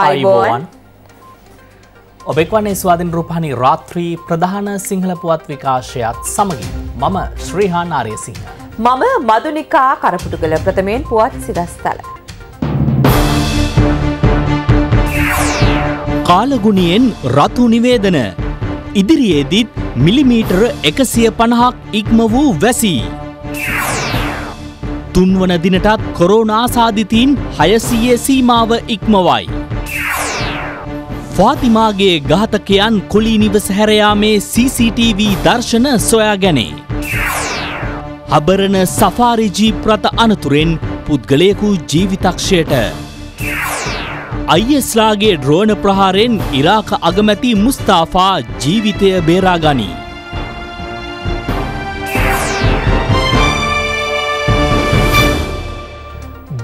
අයිබෝන් ඔබෙක්වන්නේ ස්වාධින් රූපහනි රාත්‍රී ප්‍රධාන සිංහල පුවත් විකාශයත් සමගින් මම ශ්‍රීහාන් ආරයසිංහ. මම මදුනිකා කරපුටු කළ ප්‍රථමයෙන් පුවත් සිරස්තල. කාලගුණියෙන් රතු නිවේදන ඉදිරියේදීත් මිලිමීටර එකසිය පණහක් ඉක්ම වූ වැසී. තුන්වන දිනටත් කොරෝනාසාධිතීන් හයසයේ සීමාව ඉක්මවයි. ෆාතිමාගේ ඝාතකයන් කොලී නිවස හැරයාමේ CCTV දර්ශන සොයා ගැනේ. අබරණ සෆාරි ජීප් රථ අනතුරෙන් පුද්ගලයෙකු ජීවිතක්ෂයට. අයිස්ලාගේ ඩ්‍රෝන ප්‍රහාරෙන් ඉරාක අගමැති මුස්තාෆා ජීවිතය බේරාගනී.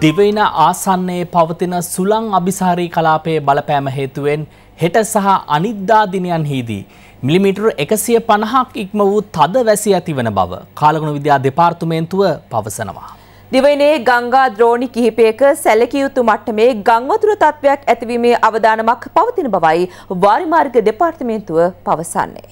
දිවයින ආසන්නයේ පවතින සුළං අභිසාරී කලාපයේ බලපෑම හේතුවෙන් හෙට සහ අනිද්දා දිනයන් හිදී. මිලිමිටර එකසිය පණහක් ඉක්ම වූ තද වැසි ඇතිවන බව කාලගුණ විද්‍යා දෙපාර්තුමේන්තුව පවසනවා. දිවයිනේ ගංගා ද්‍රෝණි කිහිපයක සැලකියයුතු මට්ටමේ ගංවතුර තත්ත්වයක් ඇතිවීමේ අවධානමක් පවතින බවයි වාරිමාර්ග දෙපාර්තමේන්තුව පවසන්නේ.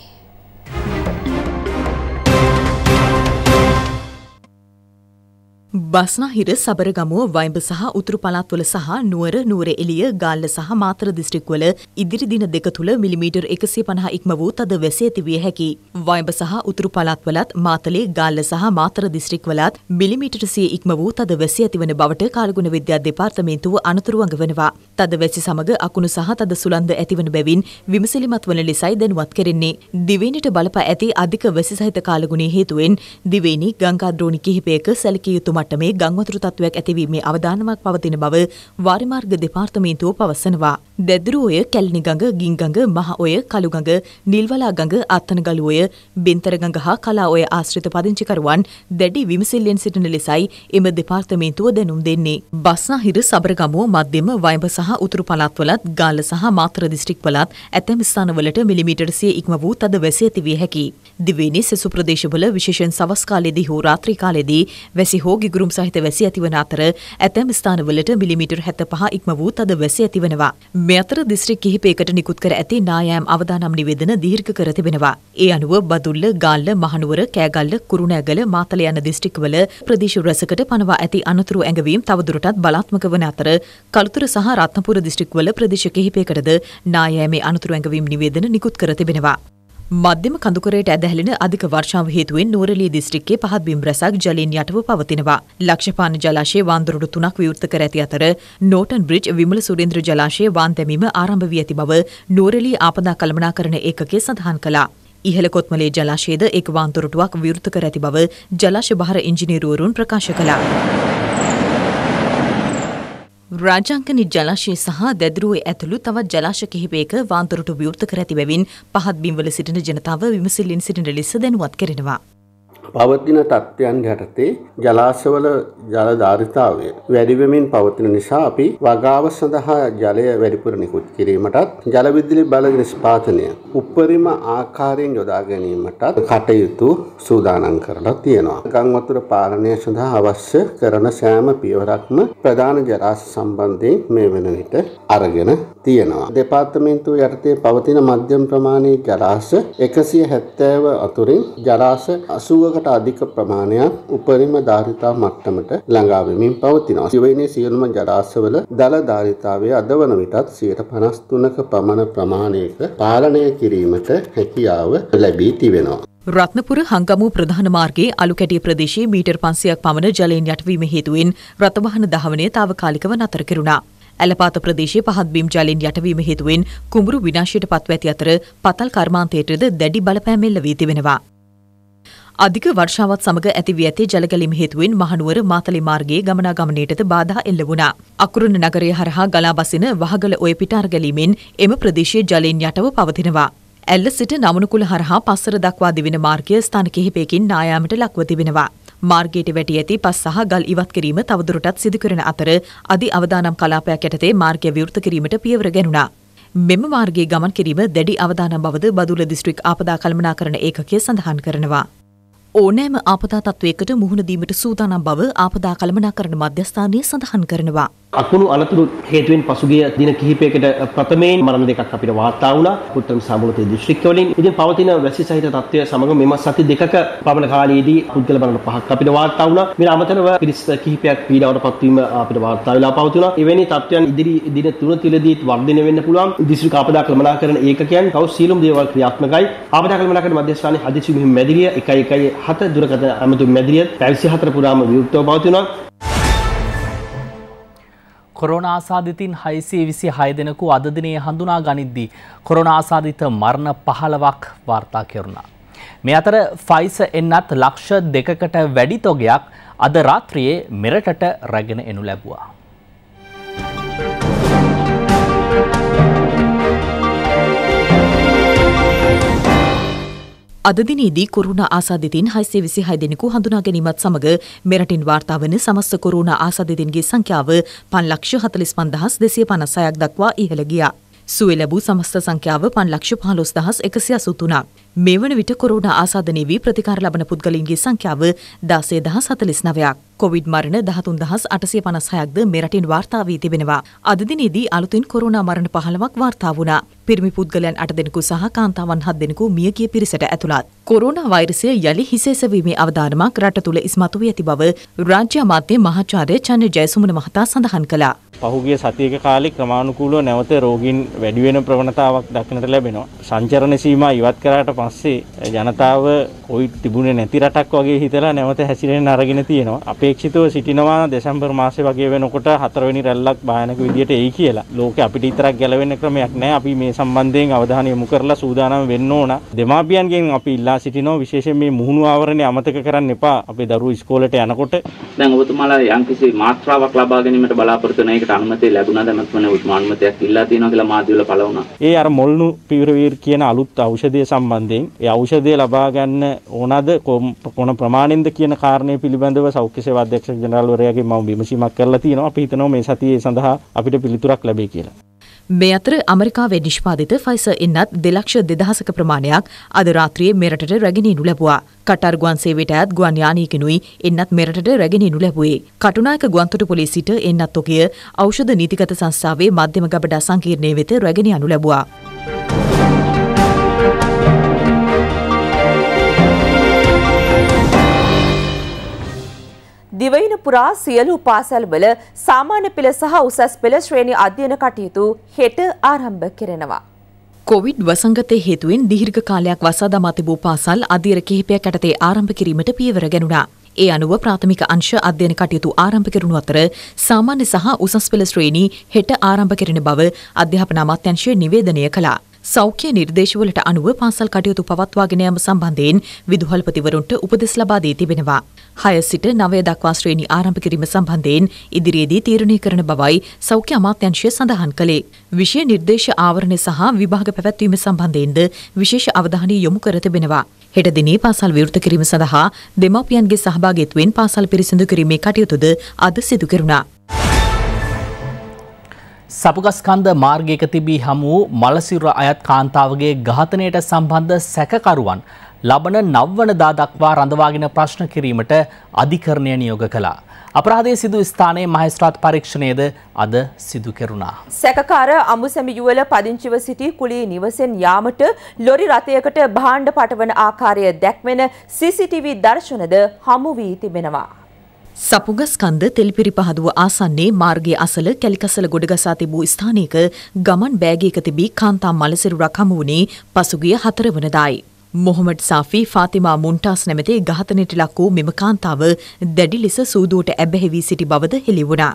බස්නාහිර සබරගමුව වයිඹ සහ උතුරු පළාත්වල සහ නුවර නුවර එළිය ගාල්ල සහ මාතර දිස්ත්‍රික්වල ඉදිරි දින දෙක තුළ මිලිමීටර් 150 ඉක්ම වූ තද වැසි ඇතිවිය හැකි. වයිඹ සහ උතුරු පළාත්වලත් මාතලේ ගාල්ල සහ මාතර දිස්ත්‍රික්වලත් මිලිමීටර් 100 ඉක්ම වූ තද වැසි ඇතිවන බවට කාලගුණ විද්‍යා දෙපාර්තමේන්තුව අනතුරු අඟවනවා. තද වැසි සමග අකුණු සහ තද සුළංද ඇතිවන බැවින් විමසිලිමත් වන ලෙසයි දැනුවත් කෙරෙන්නේ. දිවයිනට බලපා ඇති අධික වැසි සහිත කාලගුණයේ හේතුවෙන් දිවයිනි ගංගා ද්‍රෝණි කිහිපයක සැලකිය යුතුමයි. මට්ටමේ ගංවතුරු තත්ත්වයක් ඇතිවීමේ අවධානමක් පවතින බව වාරිමාර්ග දෙපාර්තමේන්තුව පවසනවා. දැදුරු ඔය කැලණි ගඟ, ගින් ගඟ, මහ ඔය, කළු ගඟ, නිල්වලා ගඟ, අත්තනගලු ඔය, බෙන්තර ගඟ හා කලා ඔය ආශ්‍රිත පදිංචිකරුවන් දැඩි විමසිල්ලෙන් සිටින ලෙසයි එම දෙපාර්තමේන්තුව දැනුම් දෙන්නේ. බස්නාහිර සබරගමුව මධ්‍යම වයඹ සහ උතුරු පළාත්වලත් ගාල්ල සහ මාතර දිස්ත්‍රික්වලත් ඇතැම් ස්ථානවලට මිලිමීටර් සිය ඉක්ම වූ තද වැසි ඇතිවිය හැකි. දිවයිනේ සෙසු ප්‍රදේශවල විශේෂයෙන් සවස් කාලයේදී හෝ රාත්‍රී කාලයේදී වැසි හෝ ගිගුරුම් සහිත වැසි ඇතිවන අතර ඇතැම් ස්ථානවලට මිලිමීටර් 75 ඉක්ම වූ තද වැසි ඇතිවනවා. මේ අතර දිස්ත්‍රික් කිහිපයකට නිකුත් කර ඇති නායෑම් අවදානම් නිවේදන දීර්ඝ කර තිබෙනවා. ඒ අනුව බදුල්ල, ගාල්ල, මහනුවර, කෑගල්ල, කුරුණෑගල, මාතල යන දිස්ත්‍රික්වල ප්‍රදේශ රැසකට පනවා ඇති අනතුරු ඇඟවීම් තවදුරටත් බලාත්මක වන අතර කළුතර සහ රත්නපුර දිස්ත්‍රික්වල ප්‍රදේශ කිහිපයකටද නායෑමේ අනතුරු ඇඟවීම් නිවේදන නිකුත් කර තිබෙනවා. මධ්‍යම කඳුකරයට ඇදහැලෙන අධික වර්ෂාව හේතුවෙන් නුවරලිය දිස්ත්‍රික්කයේ පහත් බිම් රැසක් ජලයෙන් යටව පවතිනවා. ලක්ෂපාන ජලාශයේ වාන්දොරටු තුනක් විවෘත කර ඇති අතර නෝටන් බ්‍රිජ් විමල සුරේන්ද්‍ර ජලාශයේ වාන් දැමීම ආරම්භ වී ඇති බව නුවරලිය ආපදා කළමනාකරණ ඒකකයේ සඳහන් කළා. ඉහළ කොත්මලේ ජලාශයේද එක් වාන්දොරටුවක් විවෘත කර ඇති බව ජලාශ බහර ඉංජිනේරුවරුන් ප්‍රකාශ කළා. රාජාංකනි ජලාශය සහ දැදරුවේ ඇතුළු තවත් ජලාශ කිහිපයක වාන්තරට විවෘත කර ඇති බැවින් පහත් බිම්වල සිටින ජනතාව විමසිල්ලින් සිටින ලෙස දැනුවත් කරනවා. පවතින තත්ත්වයන් යටතේ ජලාශවල ජල ධාරිතාවය වැඩි වෙමින් පවතින නිසා අපි වගාව සඳහා ජලය වැඩිපුර නිකුත් කිරීමටත් ජල විදුලි බල නිෂ්පාදනය උපරිම ආකාරයෙන් යොදා ගැනීමටත් කටයුතු සූදානම් කරලා තියෙනවා. ගම් වතුර පාලනය සඳහා අවශ්‍ය කරන සෑම පියවරක්ම ප්‍රධාන ජලාශ සම්බන්ධයෙන් මේ වෙන විට අරගෙන තියෙනවා. දෙපාර්තමේන්තුව යටතේ පවතින මධ්‍යම ප්‍රමාණයේ ජලාශ 170 අතුරින් ජලාශ 80කට අධික ප්‍රමාණයක් උපරිම ධාරිතා මට්ටමට ළඟා වෙමින් පවතිනවා. සිවයිනේ සියලුම ජලාශවල දල ධාරිතාවේ අද වන විටත් 53ක පමණ ප්‍රමාණයක පාලනය කිරීමට හැකියාව ලැබී තිබෙනවා. රත්නපුර හංගමු ප්‍රධාන මාර්ගයේ අලුකැටිය ප්‍රදේශයේ මීටර් 500ක් පමණ ජලයෙන් යටවීම හේතුවෙන් රථවාහන දහවණය తాවකාලිකව නතර කෙරුණා. ඇලපාත ප්‍රදේශයේ පහත් බිම් ජලයෙන් යටවීම හේතුවෙන් කුඹුරු විනාශයට පත්ව ඇති අතර පතල් කර්මාන්තයටද දැඩි බලපෑම් එල්ල වී තිබෙනවා. අධික වර්ෂාවත් සමග ඇතිවී ඇති ජලගැලීම් හේතුවෙන් මහනුවර මාතලේ මාර්ගයේ ගමනාගමනයටද බාධා එල්ල වුණා. අකුරුණ නගරය හරහා ගලා බසින වහගල ඔය පිටාර ගැලීමෙන් එම ප්‍රදේශයේ ජලයෙන් යටව පවතිනවා. ඇල්ල සිට නමනුකුල හරහා පස්සර දක්වා දිවෙන මාර්ගය ස්ථාන කිහිපයකින් නායාමට ලක්ව තිබෙනවා. මාර්ගයට වැටි ඇති පස් සහ ගල් ඉවත් කිරීම තවදුරටත් සිදු කරන අතර අධි අවදානම් කලාපයක් යටතේ මාර්ගය විවෘත කිරීමට පියවර ගැනුණා. මෙම මාර්ගයේ ගමන් කිරීම දැඩි අවදානම් බවද බදුල්ල දිස්ත්‍රික් ආපදා කළමනාකරණ ඒකකය සඳහන් කරනවා. ඕනෑම ආපදා තත්ත්වයකට මුහුණ දීමට සූදානම් බව ආපදා කළමනාකරණ මධ්‍යස්ථානය සඳහන් කරනවා. අකුණු අනතුරු හේතුවෙන් පසුගිය දින කිහිපයකට ප්‍රථමයෙන් මරණ දෙකක් අපිට වාර්තා වුණා කුට්ටම් සාමුලතේ දිස්ත්‍රික්ක වලින්. ඉතින් පවතින වැසි සහිත තත්ත්වය සමග මෙම සති දෙකක පමණ කාලයේදී පුද්ගල මරණ පහක් අපිට වාර්තා වුණා. මීට අමතරව පිරිස් කිහිපයක් පීඩාවට පත්වීම අපිට වාර්තා වෙලා පවතුණා. එවැනි තත්ත්වයන් ඉදිරි දින තුන තුළදීත් වර්ධනය වෙන්න පුළුවන්. දිස්ත්‍රික් ආපදා ක්‍රමනාකරණ ඒකකයන් තව සියලුම දේවල් ක්‍රියාත්මකයි. ආපදා ක්‍රමනාකරණ මධ්‍යස්ථානයේ හදිසි මෙහෙම මැදිරිය 117 දුරකථන අමතු මැදිරිය 24 පුරාම විවෘතව පවතුණා. කොරෝණ ආසාධිතින් හයිසේ විසි හය දෙනකු අදදිනය හඳුනා ගනිද්දී. කොරෝණ ආසාධිත මරණ පහලවක් වාර්තා කෙරුණා. මේ අතර ෆයිස එන්නත් ලක්ෂ දෙකකට වැඩි තොගයක් අද රාත්‍රියයේ මෙරටට රැගෙන එනු ලැබවා. අද දිනේදී කොරුණා ආසාදිතින් 626 දෙනෙකු හඳුනා ගැනීමත් සමග මෙරටින් වාර්තා වන සමස්ත කොරුණා ආසාදිතින්ගේ සංඛ්‍යාව 545256ක් දක්වා ඉහළ ගියා. සුවේ ලැබූ සමස්ත සංඛ්‍යාව පන්ලක්ෂ පහළොස් දහස් එකසි අසුතුනක්. මේ වන විට කොරෝණ ආසාධනය වී ප්‍රතිකාර ලබන පුද්ගලින්ගේ සංඛ්‍යාව දාසේ දහස් හතලිස් නවයක්. කොවිඩ් මරණ දහතුන් දහස් අටසේ පනස්හයක්ද මෙරටින් වාර්තාාවී තිබෙනවා. අදදිනේදී අලුතින් කොරුණ මරණ පහළවක් වාර්තා වුණා. පිරිමි පුද්ගලයන් අට දෙෙනෙකු සහ කාන්තාවන් හත් දෙෙනෙකු මියගිය පිරිසට ඇතුළත්. කොරුණ වෛරසය යළි හිසේසවීමේ අවධානමක් රට තුළ ඉස්මතු වී ඇති බව රාජ්‍ය අමාත්‍ය මහාචාරය චන්න ජයසුමන මහතා සඳහන් කලා. පහුගිය සතියක කාලේ ක්‍රමානුකූලව නැවත රෝගීන් වැඩි වෙන ප්‍රවණතාවක් දක්නට ලැබෙනවා. සංචරණ සීමා ඉවත් කරාට පස්සේ ජනතාව කොවිඩ් තිබුණේ නැති රටක් වගේ හිතලා නැවත හැසිරෙන්න අරගෙන තියෙනවා. අපේක්ෂිතව සිටිනවා දෙසැම්බර් මාසේ වගේ වෙනකොට හතරවෙනි රැල්ලක් භයානක විදියට එයි කියලා. ලෝකේ අපිට විතරක් ගැලවෙන්න ක්‍රමයක් නැහැ. අපි මේ සම්බන්ධයෙන් අවධානය යොමු කරලා සූදානම් වෙන්න ඕන. දෙමාපියන්ගෙන් අපි ඉල්ලා සිටිනවා විශේෂයෙන් මේ මුහුණු ආවරණය අමතක කරන්න එපා. අපේ දරුවෝ ඉස්කෝලේට යනකොට දැන් ඔබතුමාලා යම්කිසි මාත්‍රාවක් ලබා ගැනීමට බලාපොරොත්තු වෙන එකට මට අනුමැතිය ලැබුණාද නැත්නම් මම අනුමැතියක් ඉල්ලා තියෙනවා කියලා මාධ්‍යවල පළවුණා. ඒ අර මොල්නු පිවිරවීර් කියන අලුත් ඖෂධය සම්බන්ධයෙන් ඒ ඖෂධය ලබා ගන්න ඕනද කොන ප්‍රමාණයෙන්ද කියන කාරණය පිළිබඳව සෞඛ්‍ය සේවා අධ්‍යක්ෂක ජනරාල්වරයාගෙන් මම විමසීමක් කරලා තියෙනවා. අපි හිතනවා මේ සතියේ සඳහා අපිට පිළිතුරක් ලැබෙයි කියලා. මේ අතර ඇමරිකාවේ නිෂ්පාදිත ෆයිසර් එන්නත් දෙලක්ෂ දෙදහසක ප්‍රමාණයක් අද රාත්‍රියේ මෙරටට රැගෙනීනු ලැබුවා. කටර් ගුවන් සේවයට අයත් ගුවන් යානයකිනුයි එන්නත් මෙරටට රැගෙනීනු ලැබුවේ. කටුනායක ගුවන්තොටු පොලිසියට එන්නත් ඔකය ඖෂධ නීතිගත සංස්ථාවේ මධ්‍යම ගබඩා සංකීර්ණය වෙත රැගෙන යනු ලැබුවා. දිවයින පුරා සියලු පාසල්වල සාමාන්‍ය පෙළ සහ උසස් පෙළ ශ්‍රේණි අධ්‍යයන කටයුතු හෙට ආරම්භ කරනවා. කොවිඩ් වසංගතය හේතුවෙන් දිහිර්ඝ කාලයක් වසා දමා තිබූ පාසල් අධීර කිහිපයක් යටතේ ආරම්භ කිරීමට පියවර ගැනුණා. ඒ අනුව ප්‍රාථමික අංශ අධ්‍යයන කටයුතු ආරම්භ කරනු අතර සාමාන්‍ය සහ උසස් පෙළ ශ්‍රේණී හෙට ආරම්භ කෙරෙන බව අධ්‍යාපන අමාත්‍යංශය නිවේදනය කළා. සෞඛ්‍ය නිර්දේශවලට අනුව පාසල් කටයුතු පවත්වාගෙන යාම සම්බන්ධයෙන් විදුහල්පතිවරුන්ට උපදෙස් ලබා දී තිබෙනවා. 6 සිට 9 දක්වා ශ්‍රේණි ආරම්භ කිරීම සම්බන්ධයෙන් ඉදිරියේදී තීරණය කරන බවයි සෞඛ්‍ය අමාත්‍යාංශය සඳහන් කළේ. විෂය නිර්දේශ ආවරණය සහ විභාග පැවැත්වීම සම්බන්ධයෙන්ද විශේෂ අවධානය යොමු කර තිබෙනවා. හෙට දිනේ පාසල් විවෘත කිරීම සඳහා දෙමාපියන්ගේ සහභාගීත්වයෙන් පාසල් පිරිසිදු කිරීමේ කටයුතුද අද සිදු කෙරුණා. සපුගස්කන්ද මාර්ගයක තිබී හමු මලසිරුර අයත් කාන්තාවගේ ඝාතනයට සම්බන්ධ සැකකරුවන් ලබන නවවනදා දක්වා රඳවාගෙන ප්‍රශ්න කිරීමට අධිකරණය නියෝග කළා. අපරාධය සිදු ස්ථානයේ මහේස්ත්‍රාත් පරීක්ෂණයේද අද සිදු කෙරුණා. සැකකාර අමුසැමි යුවල පදිංචිව සිටි කුලී නිවසෙන් යාමට ලොරි රථයකට භාණ්ඩ පටවන ආකාරය දැක්වෙන CCTV දර්ශනද හමු වී තිබෙනවා. සපුගස්කන්ද තෙල්පිරි පහදුව ආසන්නේ මාර්ගයේ අසල කැලිකසල ගොඩගසා තිබූ ස්ථානයක ගමන් බෑගයක තිබී කාන්තා මලසිරුරක් හමු වුණේ පසුගිය හතරවනදායි. මොහොමඩ් සාෆි ෆාතිමා මුන්ටාස් නැමැති ඝාතනයට ලක් වූ මෙම කාන්තාව දැඩි ලෙස සූදුවට ඇබ්බැහි වී සිටි බවද හෙළි වුණා.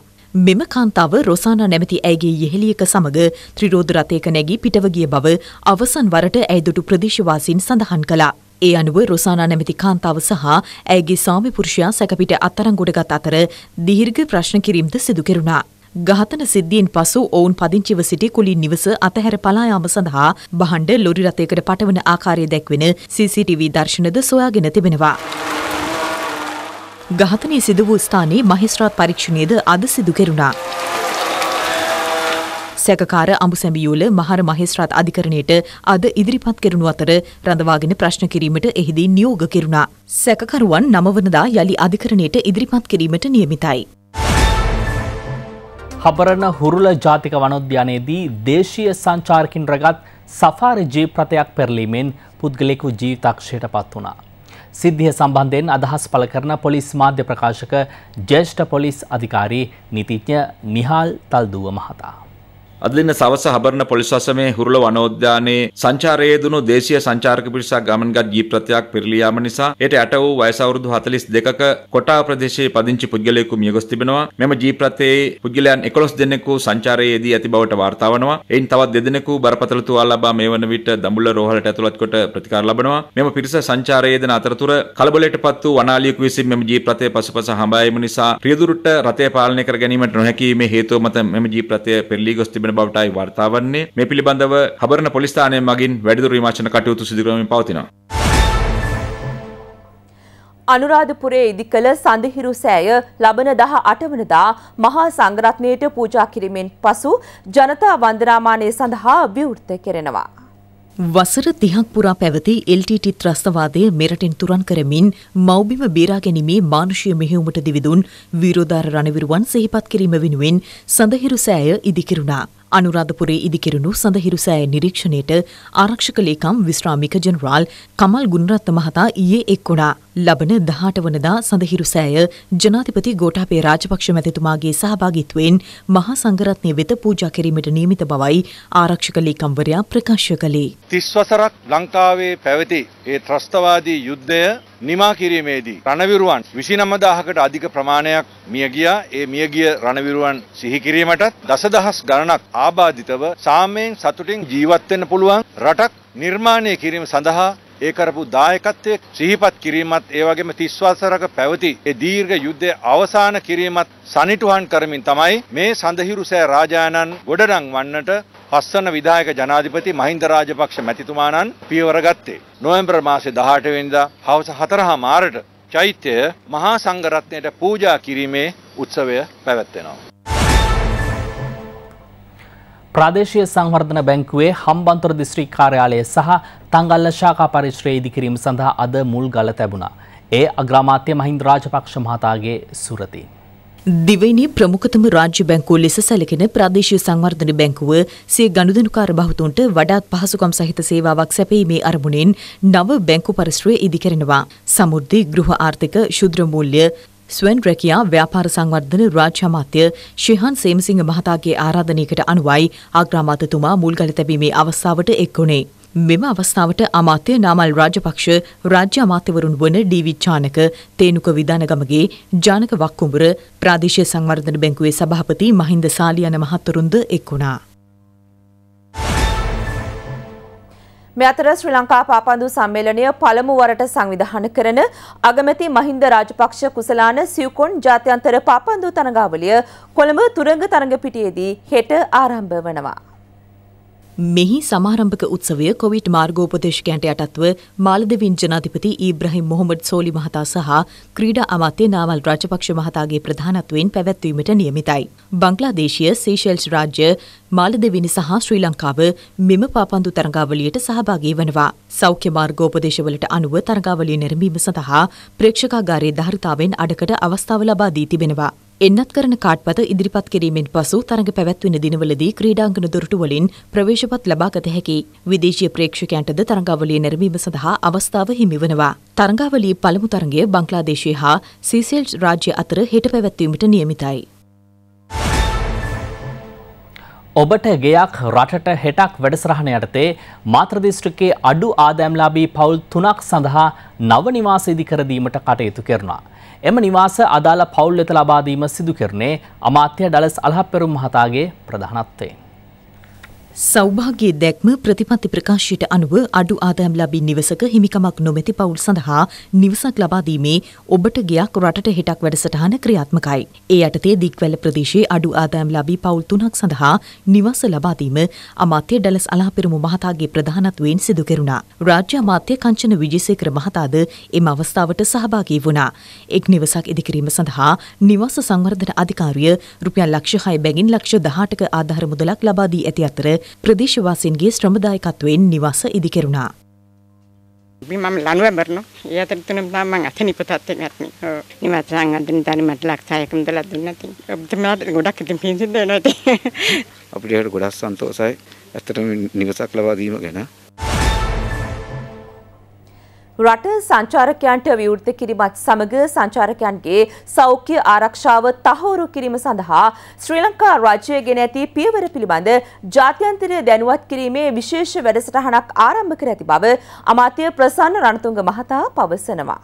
මෙම කාන්තාව රොසානා නැමැති ඇගේ යෙහෙළියක සමග ත්‍රිරෝධ රථයක නැගී පිටව ගිය බව අවසන් වරට ඇය දුටු ප්‍රදේශවාසීන් සඳහන් කළා. ඒ අනුව රුසානා නැමැති කාන්තාව සහ ඇයගේ ස්වාමි පුරුෂයා සැකපිට අත්අඩංගුවට අතර දීර්ඝ ප්‍රශ්න කිරීමද සිදු කෙරුණා. ඝාතන සිද්ධියෙන් පසු ඔවුන් පදිංචිව සිටි කුලින් නිවස අතහැර පලා යාම සඳහා බහඬ ලොරි රථයකට පටවන ආකාරය දැක්වෙන CCTV දර්ශනද සොයාගෙන තිබෙනවා. ඝාතනය සිදු වූ ස්ථානයේ මහිස්ත්‍රාත් පරීක්ෂණයද අද සිදු කෙරුණා. සැකකාර අඹුසැඹියෝල මහර මහේස්ත්‍රාත් අධිකරණයට අද ඉදිරිපත් කෙරුණු අතර රඳවාගෙන ප්‍රශ්න කිරීමට එහිදී නියෝග කෙරුණා. සැකකරුවන් නමවනදා යළි අධිකරණයට ඉදිරිපත් කිරීමට නියමිතයි. හබරණ හුරුල ජාතික වනෝද්‍යානයේදී දේශීය සංචාරකින් රගත් සෆාරි ජීප්‍රතයක් පෙරලීමෙන් පුද්ගලෙකු ජීවිතක්ෂයට පත් වුණා. සිද්ධිය සම්බන්ධයෙන් අදහස් පළ කරන පොලිස් මාධ්‍ය ප්‍රකාශක ජේෂ්ඨ පොලිස් අධිකාරී නීතිඥ නිහාල් තල්දුව මහතා. අද දින සවස හබරන පොලිස් අසමේ හුරුල වනෝද්‍යානයේ සංචාරයේ දුණු දේශීය සංචාරක පිරිසක් ගමන්ගත් ජීප් රථයක් පෙරළී යාම නිසා එයට යට වූ වයස අවුරුදු 42ක කොටා ප්‍රදේශයේ පදිංචි පුද්ගලයෙකු මියගොස් තිබෙනවා. මෙම ජීප් රථයේ පුද්ගලයන් 11 දෙනෙකු සංචාරයේදී ඇති බවට වාර්තා වනවා. එයින් තවත් දෙදෙනෙකු බරපතල තුවාල ලබා මේ වන විට දඹුල්ල රෝහලට ඇතුළත් කොට ප්‍රතිකාර ලබනවා. මෙම පිරිස සංචාරයේ දෙන අතරතුර කලබලයට පත් වූ වනාලියෙකු විසින් මෙම ජීප් රථය පසුපස හඹා යාම නිසා රියදුරුට රථය පාලනය කර ගැනීමට නොහැකි වීමේ හේතුව මත මෙම ජීප් රථය පෙරළී ගොස් තිබෙන බවටයි වාර්තා වන්නේ. මේ පිළිබඳව හබරන පොලිස් ස්ථානය මගින් වැඩිදුර විමර්ශන කටයුතු සිදු කරමින් පවතිනවා. අනුරාධපුරයේ ඉදිකළ සඳහිරු සෑය ලබන දහ අටවනදා මහා සංගරත්නයට පූජා කිරීමෙන් පසු ජනතා වන්දනාමානය සඳහා විවෘත කෙරෙනවා. වසර තිහක් පුරා පැවති එල්ටීටි ත්‍රස්තවාදය මෙරටින් තුරන් කරමින් මෞබිම බේරා ගැනීමේ මානුෂය මෙහෙවුමට දිවිදුන් විරෝධාර රණවිරුවන් සහිපත් කිරීම වෙනුවෙන් සඳහිරු සෑය ඉදිකිරුණා. අනුරාධපුරේ ඉදිකෙරුණු සඳහිරු සෑය නිරීක්ෂණයට ආරක්ෂක ලේකම් විශ්‍රාමික ජනරාල් කමල් ගුණරත්න මහතා ඊයේ එක් වුණා. ලබන 18 වනදා සඳහිරු සෑය ජනාධිපති ගෝඨාභය රාජපක්ෂ මැතිතුමාගේ සහභාගීත්වයෙන් මහා සංඝරත්නය වෙත පූජා කිරීමට නියමිත බවයි ආරක්ෂක ලේකම්වරයා ප්‍රකාශ කළේ. 30 වසරක් ලංකාවේ පැවති ඒ ත්‍රස්තවාදී යුද්ධය නිමා කිරීමේදී රණවිරුවන් 29000කට අධික ප්‍රමාණයක් මිය ගියා. ඒ මිය ගිය රණවිරුවන් සිහි කිරීමටත් දසදහස් ගණනක් ආබාධිතව සාමයෙන් සතුටින් ජීවත් වෙන්න පුළුවන් රටක් නිර්මාණය කිරීම සඳහා ඒ කරපු දායකත්වයේ සිහිපත් කිරීමත් ඒ වගේම 30 වසරක පැවති ඒ දීර්ඝ යුද්ධයේ අවසාන කිරීමත් සනිටුහන් කරමින් තමයි මේ සඳහිරු සෑ රාජානන් ගොඩනංවන්නට අස්සන විධායක ජනාධිපති මහින්ද රාජපක්ෂ මැතිතුමාණන් පියවර ගත්තේ. නොවැම්බර් මාසේ 18 වෙනිදා හවස 4:00 මාරට චෛත්‍ය මහා සංඝරත්නයට පූජා කිරීමේ උත්සවය පැවැත්වෙනවා. ප්‍රාදේශීය සංවර්ධන බැංකුවේ හම්බන්තොට දිස්ත්‍රික් කාර්යාලය සහ තංගල්ල ශාඛා පරිශ්‍රය ඉදිකිරීම සඳහා අද මුල් ගල තැබුණා. ඒ අග්‍රාමාත්‍ය මහින්ද රාජපක්ෂ මහතාගේ සුරතින්. දිවයිනේ ප්‍රමුඛතම රාජ්‍ය බැංකුව ලෙස සැලකෙන ප්‍රාදේශීය සංවර්ධන බැංකුව සිය ගනුදෙනුකාර බහතුන්ට වඩාත් පහසුකම් සහිත සේවාවක් සැපීමේ අරමුණෙන් නව බැංකු පරිසරය ඉදිකරනවා. සමෘද්ධි ගෘහ ආර්ථික ශුද්‍ර මූල්‍ය ස්වන් රැකියා ව්‍යාපාර සංවර්ධන රාජ්‍ය අමාත්‍ය ශිහන් සේමසිංහ මහතාගේ ආරාධනයකට අනුවයි ආග්‍රාමාත්‍යතුමා මුල්ගල තැබීමේ අවස්ථාවට එක් වුණේ. මෙම අවස්ථාවට අමාත්‍ය නාමල් රාජපක්ෂ රාජ්‍ය අමාත්‍යවරුන් වන ඩීවි චානක තේනුක විධානගමගේ ජානක වක්කුඹුර ප්‍රාදේශීය සංවර්ධන බැංකුවේ සභාපති මහින්ද සාලියන මහත්වරුන්ද එක් වුණා. මේ අතර ශ්‍රී ලංකා පාපන්දු සම්මේලනය පළමු වරට සංවිධානය කරන අගමැති මහින්ද රාජපක්ෂ කුසලාන සිව්කොන් ජාත්‍යන්තර පාපන්දු තරඟාවලිය කොළඹ තුරංග තරඟ පිටියේදී හෙට ආරම්භ වනවා. මෙහි සමාරම්භක උත්සවය කොවිඩ් මාර්ගෝපදේශකයන්ට යටත්ව මාලදවින් ජනාධිපති ඊබ්‍රහිම් මොහොමඩ් සෝලි මහතා සහ ක්‍රීඩා අමාත්‍ය නාවල් රාජපක්ෂ මහතාගේ ප්‍රධානත්වයෙන් පැවැත්වීමට නියමිතයි. බංග්ලාදේශීය සීෂෙල්ස් රාජ්‍ය මාලදවිනි සහ ශ්‍රී ලංකාව මෙම පාපන්දු තරගාවලියට සහභාගී වනවා. සෞඛ්‍ය මාර්ගෝපදේශවලට අනුව තරගාවලිය නිර්මීම සඳහා ප්‍රේක්ෂකාගාරයේ ධාරිතාවෙන් අඩකට අවස්ථාව ලබා දී තිබෙනවා. එන්නත් කරන කාට්පත ඉදිරිපත් කිරීමෙන් පසු තරඟ පැවැත්වෙන දිනවලදී ක්‍රීඩාංගන දොරටු වලින් ප්‍රවේශපත් ලබාගත හැකි විදේශීය ප්‍රේක්ෂකයන්ටද තරඟාවලිය නැරඹීම සඳහා අවස්ථාව හිමිවනවා. තරඟාවලියේ පළමු තරඟය බංග්ලාදේශය හා සීසෙල් රාජ්‍ය අතර හෙට පැවැත්වීමට නියමිතයි. ඔබට ගෙයක් රටට හෙටක් වැඩසරහන යටතේ මාත්‍ර දිස්ත්‍රික්කයේ අඩු ආදෑම්ලාභී පවුල් තුනක් සඳහා නව නිවාස ඉදි කර දීමට කටයුතු කරනවා. එම නිවාස අදාළ පවුල් වෙත ලබා දීම සිදු කරන්නේ අමාත්‍ය ඩලස් අලහප්පෙරුම් මහතාගේ ප්‍රධානත්වයෙන්. සෞභාගයේ දැක්ම ප්‍රතිපත්ති ප්‍රකාශයට අනුව අඩු ආදායම් ලබී නිවසක හිමිකමක් නොමැති පවුල් සඳහා නිවසක් ලබා දීමේ ඔබට ගයක් රටට හෙටක් වැඩසටහන ක්‍රියාත්මකයි. ඒ යටතේ දික්වැල ප්‍රදේශයේ අඩු ආදායම් ලබී පවුල් තුනක් සඳහා නිවස ලබා දීම අමාත්‍ය ඩලස් අලාපිරුමු මහතාගේ ප්‍රධානත්වයෙන් සිදු කෙරුණා. රාජ්‍ය අමාත්‍ය කංචන විජේසේකර මහතාද එම අවස්ථාවට සහභාගී වුණා. එක් නිවසක් ඉදිකිරීම සඳහා නිවාස සංවර්ධන අධිකාරිය රුපියල් ලක්ෂ 6 බැගින් ලක්ෂ 18ක ආධාර මුදලක් ලබා දී ඇති අතර ප්‍රදේශවාසීන්ගේ ශ්‍රමදායකත්වයෙන් නිවාස ඉදිකෙරුණා. මම ලනුව මරන ඒ අතර තුන මම අත නිපතත් නැත්නි නිවත් සංගන්තන තනි මට ලක්ෂයකම දලා දුන්නත් ඔබට මට ගොඩක් ඉතින් පින්සින්ද එනවා ඉතින් අපිට ගොඩක් සන්තෝසයි ඇත්තටම නිවසක් ලබා දීම ගැන රට සංචාරකයන්ට විවෘත කිරීමත් සමග සංචාරකයන්ගේ සෞඛ්‍ය ආරක්ෂාව තහවුරු කිරීම සඳහා ශ්‍රී ලංකා රාජ්‍යය ගෙන ඇති පියවර පිළිබඳ ජාත්‍යන්තරය දැනුවත් කිරීමේ විශේෂ වැඩසටහනක් ආරම්භ කර ඇති බව අමාත්‍ය ප්‍රසන්න රණතුංග මහතා පවසනවා.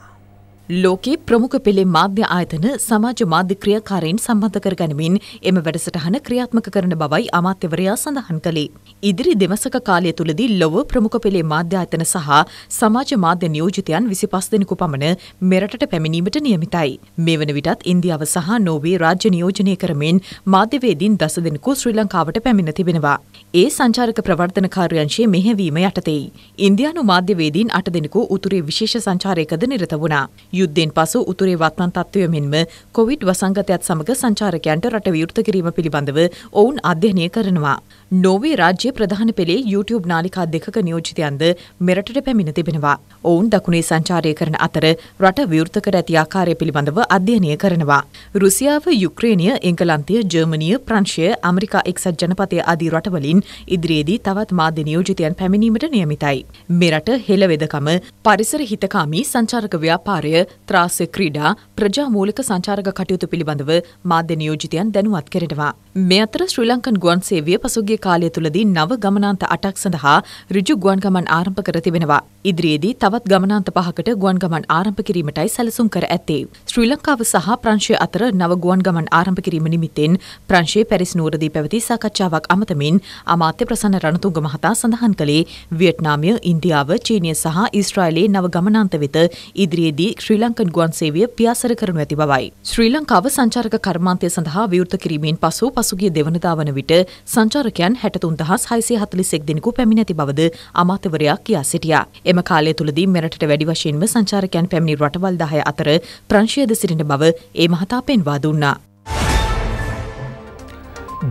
ලෝකයේ ප්‍රමුඛ පෙළේ මාධ්‍ය ආයතන සමාජ මාධ්‍ය ක්‍රියාකාරීන් සම්බන්ධ කර ගනිමින් එම වැඩසටහන ක්‍රියාත්මක කරන බවයි අමාත්‍යවරයා සඳහන් කළේ. ඉදිරි දෙමසක කාලය තුලදී ලොව ප්‍රමුඛ පෙළේ මාධ්‍ය ආයතන සහ සමාජ මාධ්‍ය නියෝජිතයන් 25 දෙනෙකු පමණ මෙරටට පැමිණීමට නියමිතයි. මේ වන විටත් ඉන්දියාව සහ නෝර්වේ රාජ්‍ය නියෝජනය කරමින් මාධ්‍යවේදීන් දස දෙනෙකු ශ්‍රී ලංකාවට පැමිණ තිබෙනවා. ඒ සංචාරක ප්‍රවර්ධන කාර්යංශයේ මෙහෙවීම යටතේයි. ඉන්දියානු මාධ්‍යවේදීන් 8 දෙනෙකු උතුරේ විශේෂ සංචාරයකද නිරත වුණා. යුද්ධෙන් පසු උතුරේ වත්මන් තත්ත්වය මෙන්ම කොවිඩ් වසංගතයත් සමඟ සංචාරකයන්ට රට විවෘත කිරීම පිළිබඳව ඔවුන් අධ්‍යයනය කරනවා. නොවේ රාජ්‍ය ප්‍රධාන පෙළේ YouTube නාලිකා දෙකක නියෝජිතයන්ද මෙරටට පැමිණ තිබෙනවා. ඔවුන් දකුණේ සංචාරය කරන අතර රට විවෘත කර ඇති ආකාරය පිළිබඳව අධ්‍යයනය කරනවා. රුසියාව, යුක්‍රේනය, එංගලන්තය, ජර්මනිය, ප්‍රංශය, ඇමරිකා එක්සත් ජනපදය ආදී රටවලින් ඉදිරියේදී තවත් මාධ්‍ය නියෝජිතයන් පැමිණීමට නියමිතයි. මෙරට හෙළ වෙදකම, පරිසර හිතකාමී සංචාරක ව්‍යාපාරය ත්‍රාස ක්‍රීඩා ප්‍රජාමූලක සංචාරක කටයුතු පිළිබඳව මාධ්‍ය නියෝජිතයන් දැනුවත් කරනවා. මේ අතර ශ්‍රී ලංකන් ගුවන් සේවය පසුගිය කාලය තුළදී නව ගමනාන්ත අටක් සඳහා ඍජු ගුවන් ගමන් ආරම්භ කර තිබෙනවා. ඉදිරියේදී තවත් ගමනාන්ත පහකට ගුවන් ගමන් ආරම්භ කිරීමටයි සැලසුම් කර ඇත්තේ. ශ්‍රී ලංකාව සහ ප්‍රංශය අතර නව ගුවන් ගමන් ආරම්භ කිරීම නිමිත්තෙන් ප්‍රංශයේ පැරිස් නුවරදී පැවති සාකච්ඡාවක් අමතමින් අමාත්‍ය ප්‍රසන්න රණතුංග මහතා සඳහන් කළේ වියට්නාමය, ඉන්දියාව, චීනය සහ ඊශ්‍රායලයේ නව ගමනාන්ත වෙත ඉදිරියේදී ශ්‍රී ලංකන් ගුවන් සේවය පියාසර කරනු ඇති බවයි. ශ්‍රී ලංකාව සංචාරක කර්මාන්තය සඳහා විවෘත කිරීමෙන් පසු පසුගිය දෙවනදා වන විට සංචාරකයන් හැටතුන් දහස් හයිසේ හතලිසෙක් දෙනෙකු පැමිණැති බවද අමාත්‍යවරයා කියා සිටියා. එම කාලය තුළදී මෙරටට වැඩි වශයෙන්ම සංචාරකයන් පැමිණි රටවල් දහය අතර ප්‍රංශයද සිටින බව ඒ මහතා පෙන්වා දුන්නා.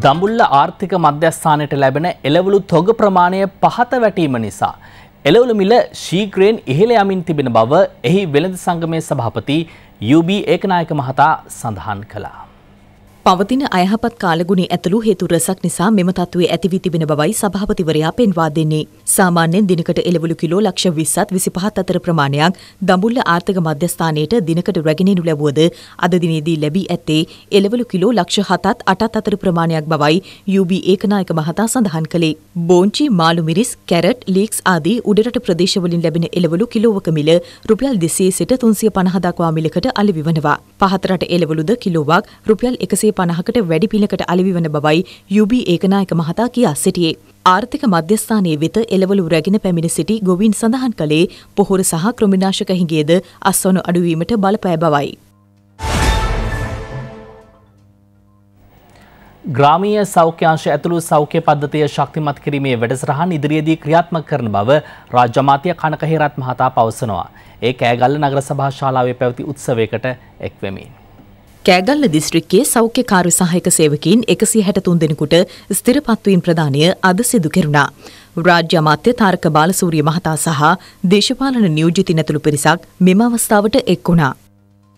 දඹුල්ල ආර්ථික මධ්‍යස්ථානයට ලැබෙන එළවලු තොග ප්‍රමාණය පහත වැටීම නිසා. එළවලු මිල ශීක්‍රයෙන් ඉහළ යමින් තිබෙන බව එහි වෙළඳ සංගමය සභාපති UB ඒකනායක මහතා සඳහන් කළා. පවතින අයහපත් කාලගුණේ ඇතුළු හේතු රසක් නිසා මෙම තත්ත්වයේ ඇති වී තිබෙන බවයි සභාපතිවරයා පෙන්වා දෙන්නේ. සාමාන්‍යයෙන් දිනකට එළවලු කිලෝ ලක්ෂ 20ත් 25ත් අතර ප්‍රමාණයක් දඹුල්ල ආර්ථික මධ්‍යස්ථානයේට දිනකට රැගෙනෙනු ලැබුවද අද දිනේදී ලැබී ඇත්තේ එළවලු කිලෝ ලක්ෂ 7ත් 8ත් අතර ප්‍රමාණයක් බවයි UB ඒකනායක මහතා සඳහන් කළේ. බෝංචි, මාළු මිරිස්, කැරට්, ලීක්ස් ආදී උඩරට ප්‍රදේශවලින් ලැබෙන එළවලු කිලෝවක මිල රුපියල් 200 සිට 350 දක්වා මිලකට අලෙවි වෙනවා. පහතරට එළවලුද කිලෝවක් රුපියල් 100 සියය පණහකට වැඩි පිනකට අලිවිවන බවයි යුබි ඒකනායක මහතා කියා සිටියේ. ආර්ථික මධ්‍යස්ථානයේ වෙත එළවලු රැගෙන පැමිණ සිටි ගොවින් සඳහන් කළේ පොහොර සහ ක්‍රමිනාශක හිගේද අස්වනු අඩුවීමට බලපෑ බවයි. ග්‍රාමීය සෞඛ්‍යංශ ඇතුළු සෞඛ්‍ය පද්ධතිය ශක්තිමත් කිරීමේ වැඩසටහන් ඉදිරියේදී ක්‍රියාත්මක කරන බව රාජ්‍ය අමාත්‍ය කනක හේරත් මහතා පවසනවා. ඒ කෑගල්ල නගර සභා ශාලාවේ පැවති උත්සවයකට එක්වෙමින්. කෑගල්ල දිස්ත්‍රික්කයේ සෞඛ්‍යකාරී සහායක සේවකීන් 163 දෙනෙකුට ස්ථිරපත්වීම් ප්‍රදානය අද සිදු කෙරුණා. රාජ්‍ය අමාත්‍ය තාරක බාලසූරිය මහතා සහ දේශපාලන නියෝජිතින් ඇතුළු පිරිසක් මෙම අවස්ථාවට එක් වුණා.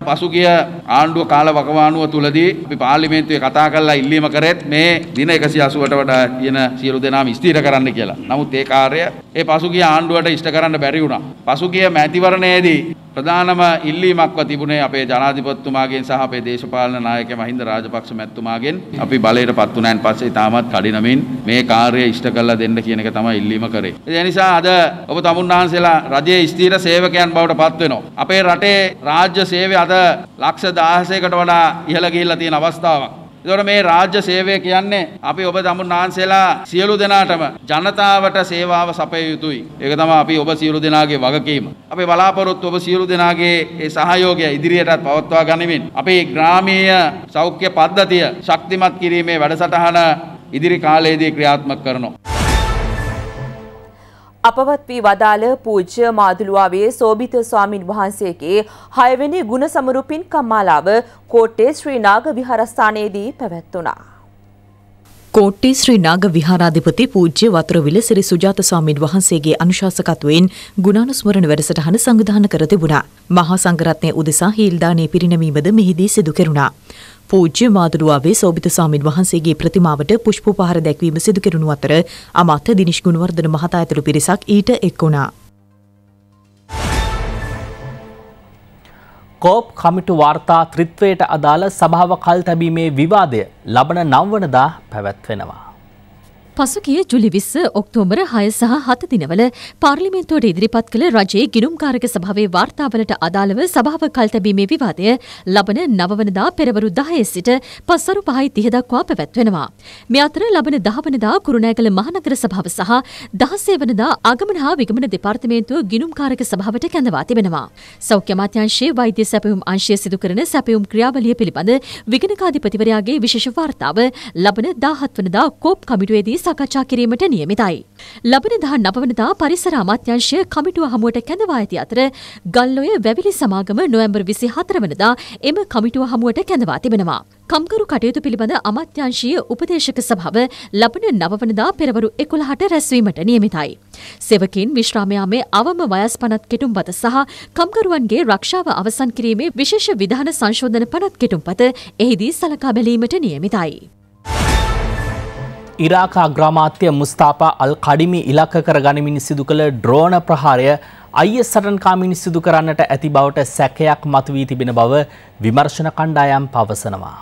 පසුගිය ආණ්ඩුව කාල වකවානුව තුලදී අපි පාර්ලිමේන්තුවේ කතා කරලා ඉල්ලීම කරෙත් මේ දින 180ට වඩා තියෙන සියලු දෙනාම ස්ථිර කරන්න කියලා. නමුත් ඒ කාර්යය ඒ පසුගිය ආණ්ඩුවට ඉෂ්ට කරන්න බැරි වුණා. පසුගිය මැතිවරණයේදී ප්‍රධානම ඉල්ලීමක්ව තිබුණේ අපේ ජනාධිපතිතුමාගෙන් සහ අපේ දේශපාලන නායක මහින්ද රාජපක්ෂ මැතිතුමාගෙන් අපි බලයට පත් වුණාන් පස්සේ තාමත් කඩිනමින් මේ කාර්යය ඉෂ්ට කරලා දෙන්න කියන එක තමයි ඉල්ලීම කරේ. ඒ නිසා අද ඔබ තමුන්නාන්සේලා රජයේ ස්ථීර සේවකයන් බවට පත් වෙනවා. අපේ රටේ රාජ්‍ය සේවය අද ලක්ෂ 16කට වඩා ඉහළ ගිහිල්ලා තියෙන අවස්ථාවක්. ඒතකොට මේ රාජ්‍ය සේවය කියන්නේ අපි ඔබ දමුන්නාන්සේලා සියලු දෙනාටම ජනතාවට සේවාව සපය යුතුයි. ඒක තමයි අපි ඔබ සියලු දෙනාගේ වගකීම. අපේ බලාපොරොත්තු ඔබ සියලු දෙනාගේ ඒ සහයෝගය ඉදිරියටත් පවත්වා ගනිමින් අපේ ග්‍රාමීය සෞඛ්‍ය පද්ධතිය ශක්තිමත් කිරීමේ වැඩසටහන ඉදිරි කාලයේදී ක්‍රියාත්මක කරනවා. අපවත් වී වදාළ පූජ්‍ය මාදුළුවාවේ සෝභිත ස්වාමින් වහන්සේගේ හයවැනි ගුණ සමරුපින් කම්මාලාව කෝට්ටේ ශ්‍රී නාග විහාරස්ථානයේදී පැවැත්වුණා. කෝට්ටේ ශ්‍රී නාග විහාරාධිපති පූජ්‍ය වතුරවිල සිරි සුජාත ස්වාමින් වහන්සේගේ අනුශාසකත්වයෙන් ගුණානුස්මරණ වැඩසටහන සංවිධාන කර තිබුණා. මහා සංඝරත්නය උදෙසා හීල්දානයේ පිරිනැමීමද මෙහිදී සිදු කෙරුණා. පූජ්‍ය මාදුරුවාවේ සෝබිත සාමින් වහන්සේගේ ප්‍රතිමාවට පුෂ්පෝපහාර දැක්වීම සිදු කෙරුණු අතර අමාත්‍ය දිනිෂ් ගුණවර්ධන මහතා ඇතුළු පිරිසක් ඊට එක් වුණා. කෝප් කමිටු වාර්තා ත්‍රිත්වයට අදාළ සභාව කල් තැබීමේ විවාදය ලබන නම්වනදා පැවැත්වෙනවා. පසුගිය ජුලි විස්ස ඔක්තෝබර හය සහ හත දිනවල පාර්ලිමේන්තුවට ඉදිරිපත් කළ රජයේ ගිනුම්කාරක සභාවේ වාර්තාවලට අදාළව සභාව කල්තැබීමේ විවාදය ලබන නවවනදා පෙරවරු දහයේ සිට පස්සරු පහයි තිහ දක්වා පැවැත්වෙනවා. මේ අතර ලබන දහවනදා කුරුණෑගල මහනගර සභාව සහ දහසේ වනදා ආගමන හා විගමන දෙපාර්තමේන්තුව ගිනුම්කාරක සභාවට කැඳවා තිබෙනවා. සෞඛ්‍ය අමාත්‍යංශයේ වෛද්‍ය සැපයුම් අංශය සිදු කරන සැපයුම් ක්‍රියාවලිය පිළිබඳ විගණකාධිපතිවරයාගේ විශේෂ වාර්තාව ලබන දාහත් වනදා කෝප් කමිටුවේදී සාකච්ඡා කිරීමට නියමිතයි. ලබන දහ නවවනදා පරිසර අමාත්‍යංශය කමිටුව හමුවට කැඳවා ඇති අතර ගල්ලොය වැවිලි සමාගම නොවැම්බර් විසි හතරවනදා එම කමිටුව හමුවට කැඳවා තිබෙනවා. කම්කරු කටයුතු පිළිබඳ අමාත්‍යංශීය උපදේශක සභාව ලබන නවවනදා පෙරවරු එකොළහට රැස්වීමට නියමිතයි. සෙවකින් විශ්‍රාමයාමේ අවම වයස් පනත් කෙටුම්පත සහ කම්කරුවන්ගේ රක්ෂාව අවසන් කිරීමේ විශේෂ විධාන සංශෝධන පනත් කෙටුම්පත එහිදී සලකා බැලීමට නියමිතයි. ඉරාක අග්‍රාමාත්‍ය මුස්තාපා අල් කඩිමි ඉලක්ක කර ගනිමින් සිදු කළ ඩ්‍රෝන ප්‍රහාරය අයිය සටන්කාමිනි සිදු කරන්නට ඇති බවට සැකයක් මතුවී තිබෙන බව විමර්ශන කණ්ඩායම් පවසනවා.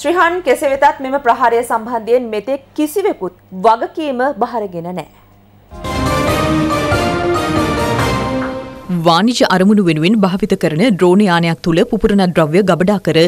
ශ්‍රීහන් කෙසේ වෙතත් මෙම ප්‍රහාරය සම්බන්ධයෙන් මෙතෙක් කිසිවෙකුත් වගකීම බහරගෙන නෑ. වානිජ අරමුණු වෙනුවෙන් භාවිත කරන ඩ්‍රෝන යානයක් තුළ පුපුරන ද්‍රව්‍ය ගබඩා කර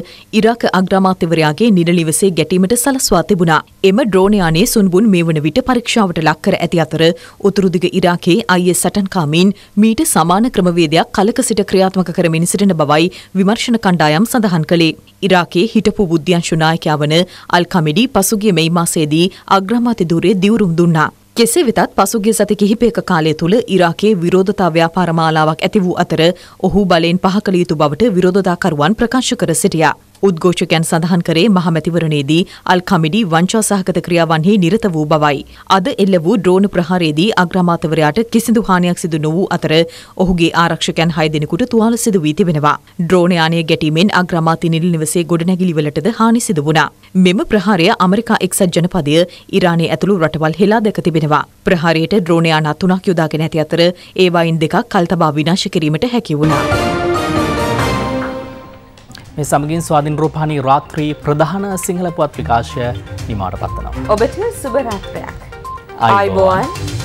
ඉරාක අග්‍රාමාත්‍යවරයාගේ නිරලිවසේ ගැටීමට සලස්වා තිබුණා. එම ඩ්‍රෝන යානයේ සුන්බුන් මේ වන විට පරීක්ෂාවට ලක් කර ඇති අතර උතුරු දිග ඉරාකේ IS සටන්කාමීන් මීට සමාන ක්‍රමවේදයක් කලක සිට ක්‍රියාත්මක කරමින් සිටින බවයි විමර්ශන කණ්ඩායම් සඳහන් කළේ. ඉරාකේ හිටපු බුද්ධ්‍යංශු නායකයා වන අල් කමිඩි පසුගිය මෙයි මාසයේදී අග්‍රාමාත්‍ය ධුරේ දිවුරුම් දුන්නා. කෙසේ වෙතත් පසුගිය සති කිහිපයක කාලය තුළ ඉරාකයේ විරෝධතා ව්‍යාපාර මාලාවක් ඇති වූ අතර ඔහු බලෙන් පහ කළ යුතු බවට විරෝධතාකරුවන් ප්‍රකාශ කර සිටියා. උද්ඝෝෂකයන් සඳහන් කරේ මහමැතිවරණයේදී අල් කමිඩි වංචා සහගත ක්‍රියාවන්හි නිරත වූ බවයි. අද එල්ල වූ ඩ්‍රෝන ප්‍රහාරයේදී අග්‍රාමාත්‍යවරයාට කිසිදු හානියක් සිදු නොවූ අතර ඔහුගේ ආරක්ෂකයන් 6 දෙනෙකුට තුවාල සිදු වී තිබෙනවා. ඩ්‍රෝන යානය ගැටීමෙන් අග්‍රාමාත්‍ය නිල නිවසේ ගොඩනැගිලි වලටද හානි සිදු වුණා. මෙම ප්‍රහාරය ඇමරිකා එක්සත් ජනපදය ඉරානයේ ඇතුළු රටවල් හෙලා දැක තිබෙනවා. ප්‍රහාරයට ඩ්‍රෝන යානා තුනක් යොදාගෙන ඇති අතර ඒවායින් දෙකක් කල්තබා විනාශ කිරීමට හැකි වුණා. මේ සමගින් ස්වාධීන් රූපහානි රාත්‍රී ප්‍රධාන සිංහල පුවත් විකාශය නිමාට පත්වනවා. ඔබට සුබ රාත්‍රයක්. ආයිබෝවන්.